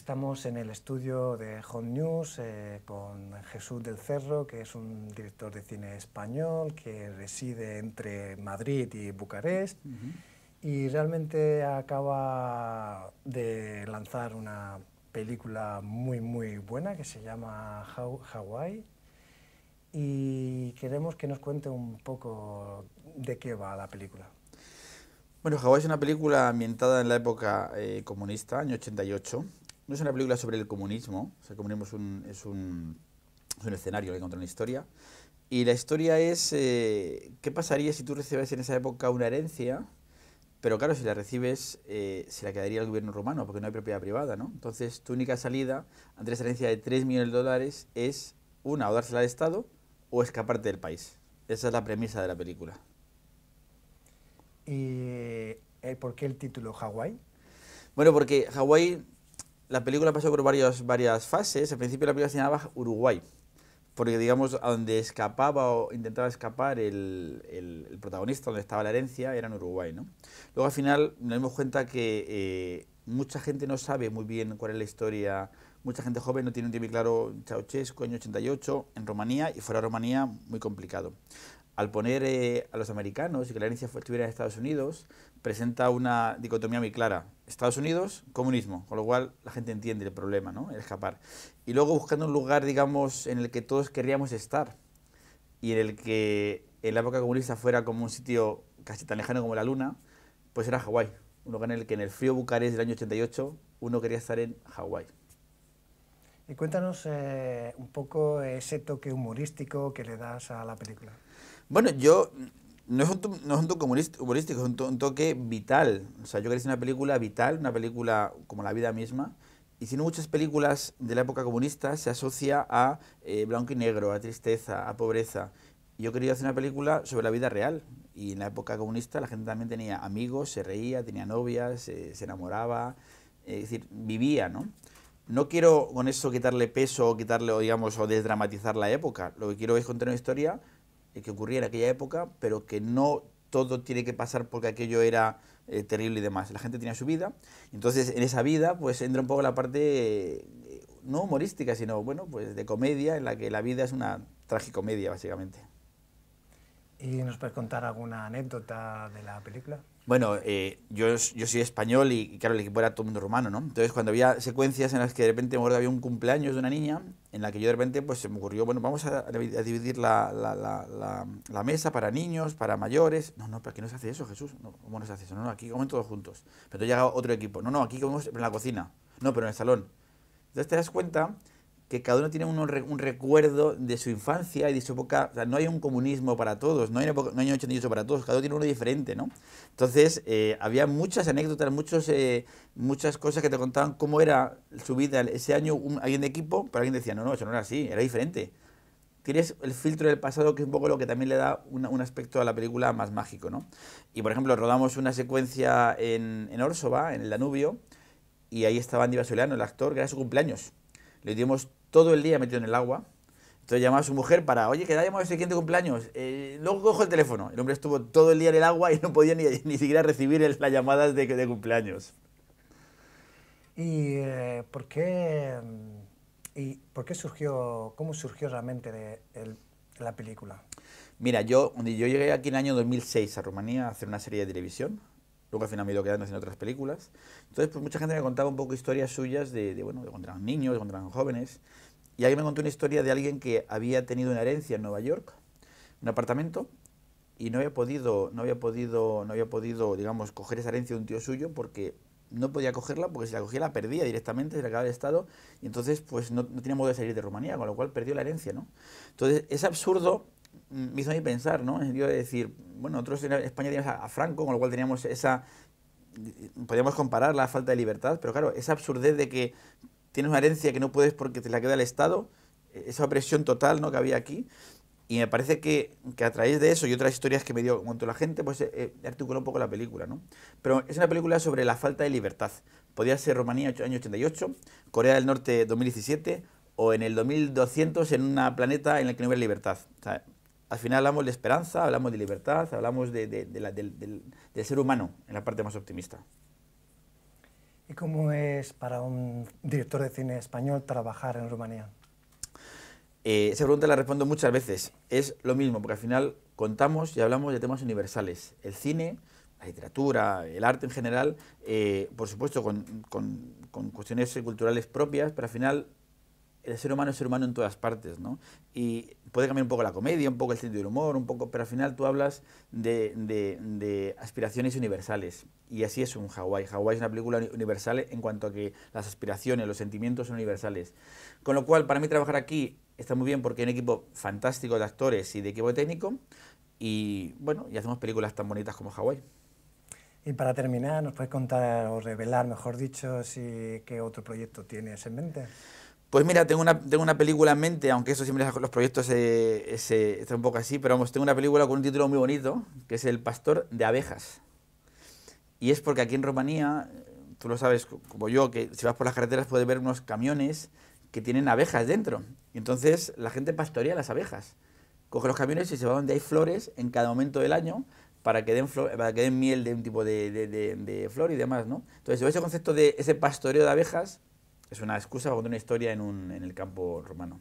Estamos en el estudio de Home News eh, con Jesús del Cerro, que es un director de cine español que reside entre Madrid y Bucarest y realmente acaba de lanzar una película muy muy buena que se llama Hawái. y queremos que nos cuente un poco de qué va la película. Bueno, Hawái es una película ambientada en la época eh, comunista, año 88 no es una película sobre el comunismo, el comunismo es un, es un, escenario que contra una historia. Y la historia es eh, qué pasaría si tú recibes en esa época una herencia, pero claro, si la recibes eh, se la quedaría el gobierno romano, porque no hay propiedad privada, ¿no? Entonces tu única salida ante esa herencia de 3 millones de dólares es una, o dársela al Estado o escaparte del país. Esa es la premisa de la película. ¿Y eh, por qué el título Hawái? Bueno, porque Hawái la película pasó por varias, varias fases. Al principio la película se llamaba Uruguay, porque digamos, a donde escapaba o intentaba escapar el, el, protagonista, donde estaba la herencia, era en Uruguay. ¿no? Luego al final nos dimos cuenta que eh, mucha gente no sabe muy bien cuál es la historia, mucha gente joven no tiene un tiempo claro Ceausescu, año 88, en Rumanía y fuera de Rumanía, muy complicado. Al poner eh, a los americanos y que la herencia estuviera en Estados Unidos, presenta una dicotomía muy clara Estados Unidos, comunismo, con lo cual la gente entiende el problema, ¿no? El escapar. Y luego buscando un lugar, digamos, en el que todos querríamos estar y en el que en la época comunista fuera como un sitio casi tan lejano como la luna, pues era Hawái, un lugar en el que en el frío Bucarest del año 88 uno quería estar en Hawái. Y cuéntanos eh, un poco ese toque humorístico que le das a la película. Bueno, yo no es un, un toque humorístico, es un, toque vital. O sea, yo quería hacer una película vital, una película como la vida misma. Y si no, muchas películas de la época comunista se asocia a eh, blanco y negro, a tristeza, a pobreza. Yo quería hacer una película sobre la vida real. Y en la época comunista la gente también tenía amigos, se reía, tenía novias, eh, se, enamoraba, eh, es decir, vivía, ¿no? No quiero con eso quitarle peso o quitarle, digamos, o desdramatizar la época. Lo que quiero es contar una historia eh, que ocurría en aquella época, pero que no todo tiene que pasar porque aquello era eh, terrible y demás. La gente tenía su vida, entonces en esa vida pues entra un poco la parte, eh, no humorística, sino bueno, pues de comedia, en la que la vida es una tragicomedia básicamente. ¿Y nos puedes contar alguna anécdota de la película? bueno, eh, yo, yo soy español y, claro, el equipo era todo el mundo romano, ¿no? Entonces, cuando había secuencias en las que de repente, me acuerdo, había un cumpleaños de una niña, en la que yo de repente, pues se me ocurrió, bueno, vamos a, a dividir la, la, la, mesa para niños, para mayores. No, no, para qué no se hace eso, Jesús. No, ¿Cómo no se hace eso? No, no, aquí comen todos juntos. Pero llega otro equipo. No, no, aquí comemos en la cocina. No, pero en el salón. Entonces te das cuenta que cada uno tiene un, recuerdo de su infancia y de su época. O sea, no hay un comunismo para todos, no hay, un 88 para todos, cada uno tiene uno diferente, ¿no? Entonces, eh, había muchas anécdotas, muchos, eh, muchas cosas que te contaban cómo era su vida ese año un, alguien de equipo, pero alguien decía, no, no, eso no era así, era diferente. Tienes el filtro del pasado, que es un poco lo que también le da un aspecto a la película más mágico, ¿no? Y, por ejemplo, rodamos una secuencia en, en Orsova, en el Danubio, y ahí estaba Andy Basolano, el actor, que era su cumpleaños. Le dimos todo el día metido en el agua. Entonces llamaba a su mujer para, oye, que llamado el este siguiente cumpleaños. Eh, luego cojo el teléfono. El hombre estuvo todo el día en el agua y no podía ni, siquiera recibir las llamadas de, de, cumpleaños. ¿Y eh, por qué y por qué surgió, cómo surgió realmente de la película? Mira, yo, yo llegué aquí en el año 2006 a Rumanía a hacer una serie de televisión Luego al final me he ido quedando haciendo otras películas. Entonces, pues mucha gente me contaba un poco historias suyas de, bueno, de cuando eran niños, de cuando eran jóvenes. Y alguien me contó una historia de alguien que había tenido una herencia en Nueva York, un apartamento, y no había podido, no había podido, no había podido, digamos, coger esa herencia de un tío suyo porque no podía cogerla porque si la cogía la perdía directamente, se la acababa el Estado, y entonces pues no, no tenía modo de salir de Rumanía, con lo cual perdió la herencia, ¿no? Entonces es absurdo me hizo a mí pensar, ¿no? En el sentido de decir, bueno, nosotros en España teníamos a Franco, con lo cual teníamos esa, ...podríamos comparar la falta de libertad, pero claro, esa absurdez de que tienes una herencia que no puedes porque te la queda el Estado, e-, esa opresión total, ¿no? Que había aquí. Y me parece que, que, a través de eso y otras historias que me dio cuanto la gente, pues eh, eh, articuló un poco la película, ¿no? Pero es una película sobre la falta de libertad. Podía ser Rumanía, año 88, Corea del Norte, 2017, o en el 2200 en un planeta en el que no hubiera libertad. O sea, al final hablamos de esperanza, hablamos de libertad, hablamos de, del, ser humano en la parte más optimista. ¿Y cómo es para un director de cine español trabajar en Rumanía? Eh, esa pregunta la respondo muchas veces. Es lo mismo, porque al final contamos y hablamos de temas universales. El cine, la literatura, el arte en general, eh, por supuesto con, con cuestiones culturales propias, pero al final el ser humano es ser humano en todas partes, ¿no? Y puede cambiar un poco la comedia, un poco el sentido del humor, un poco, pero al final tú hablas de, aspiraciones universales. Y así es un Hawái. Hawái es una película universal en cuanto a que las aspiraciones, los sentimientos son universales. Con lo cual, para mí trabajar aquí está muy bien porque hay un equipo fantástico de actores y de equipo técnico. Y bueno, y hacemos películas tan bonitas como Hawái. Y para terminar, ¿nos puedes contar o revelar, mejor dicho, si qué otro proyecto tienes en mente? Pues mira, tengo una, tengo una película en mente, aunque eso siempre los proyectos eh, se, están un poco así, pero vamos, tengo una película con un título muy bonito, que es El pastor de abejas. Y es porque aquí en Rumanía, tú lo sabes como yo, que si vas por las carreteras puedes ver unos camiones que tienen abejas dentro. Y entonces la gente pastorea las abejas. Coge los camiones y se va donde hay flores en cada momento del año para que den, para que den miel de un tipo de, de, de, de flor y demás, ¿no? Entonces, ese concepto de ese pastoreo de abejas es una excusa para contar una historia en, un, en el campo romano.